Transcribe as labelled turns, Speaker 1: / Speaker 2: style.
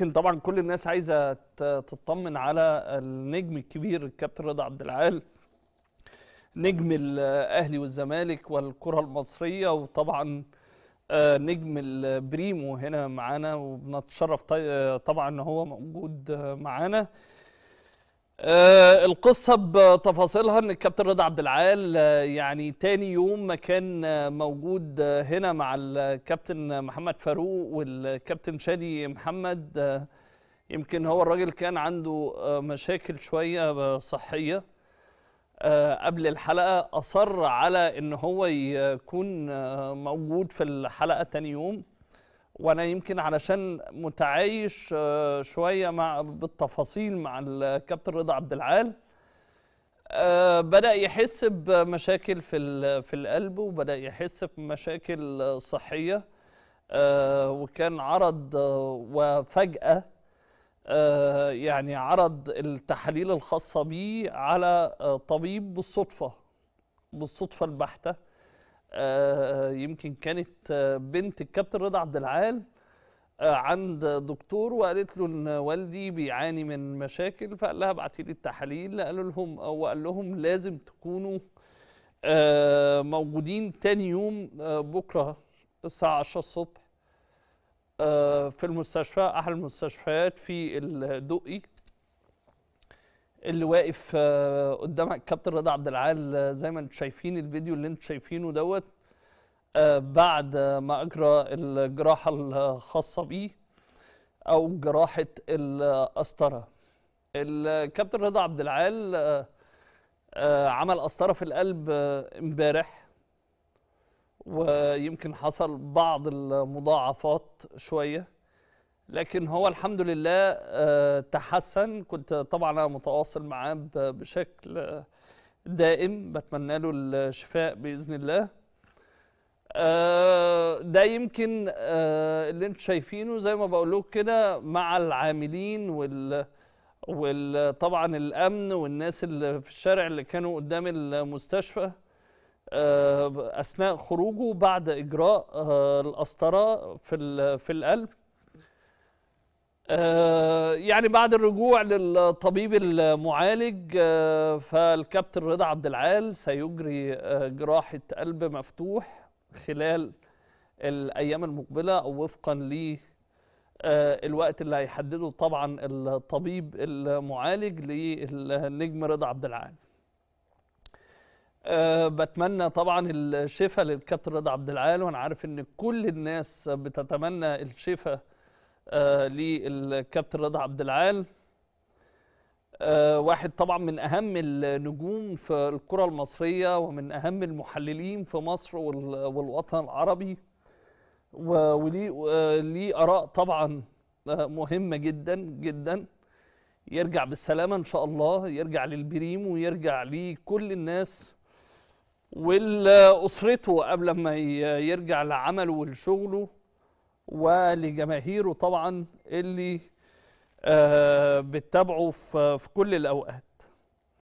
Speaker 1: لكن طبعا كل الناس عايزه تطمن على النجم الكبير الكابتن رضا عبد العال نجم الاهلي والزمالك والكره المصريه وطبعا آه، نجم البريمو هنا معانا وبنتشرف آه، طبعا ان هو موجود آه، معانا آه القصة بتفاصيلها ان الكابتن رضا عبد العال آه يعني تاني يوم ما كان آه، موجود آه، هنا مع الكابتن محمد فاروق والكابتن شادي محمد آه، يمكن هو الراجل كان عنده مشاكل شوية صحية قبل الحلقة أصر على ان هو يكون موجود في الحلقة تاني يوم وانا يمكن علشان متعايش آه، شويه مع بالتفاصيل مع الكابتن رضا عبد العال آه، بدا يحس بمشاكل في في القلب وبدا يحس بمشاكل صحيه آه، وكان عرض وفجاه يعني عرض التحاليل الخاصه بيه على طبيب بالصدفه بالصدفه البحته آه، يمكن كانت آه، بنت الكابتن رضا عبد العال آه، عند دكتور وقالت له ان والدي بيعاني من مشاكل فقال لها ابعتي لي التحاليل قالوا لهم او قال لهم لازم تكونوا موجودين تاني يوم بكره الساعه 10 الصبح في المستشفى احد المستشفيات في الدقي اللي واقف آه، قدامك كابتن رضا عبد العال آه، زي ما انتم شايفين الفيديو اللي انتم شايفينه دوت آه، بعد ما اجرى الجراحه الخاصه بيه او جراحه القسطره الكابتن رضا عبد العال عمل قسطره في القلب امبارح ويمكن حصل بعض المضاعفات شويه لكن هو الحمد لله آه، تحسن كنت طبعا انا متواصل معاه بشكل دائم بتمنى له الشفاء باذن الله آه، ده يمكن آه، اللي انتم شايفينه زي ما بقول لكم كده مع العاملين وال وطبعا الامن والناس اللي في الشارع اللي كانوا قدام المستشفى اثناء خروجه بعد اجراء القسطره في في القلب يعني بعد الرجوع للطبيب المعالج آه، فالكابتن رضا عبد العال سيجري آه، جراحة قلب مفتوح خلال الأيام المقبلة أو وفقا للوقت آه، اللي هيحدده طبعا الطبيب المعالج للنجم رضا عبد العال بتمنى طبعا الشفاء للكابتن رضا عبد العال وانا عارف ان كل الناس بتتمنى الشفاء آه، للكابتن رضا عبد العال آه، واحد طبعا من اهم النجوم في الكره المصريه ومن اهم المحللين في مصر والوطن العربي وليه اراء طبعا آه، مهمه جدا جدا يرجع بالسلامه ان شاء الله يرجع للبريم ويرجع لكل الناس ولاسرته قبل ما يرجع لعمله ولشغله ولجماهيره طبعا اللي آه، بتتابعه في كل الأوقات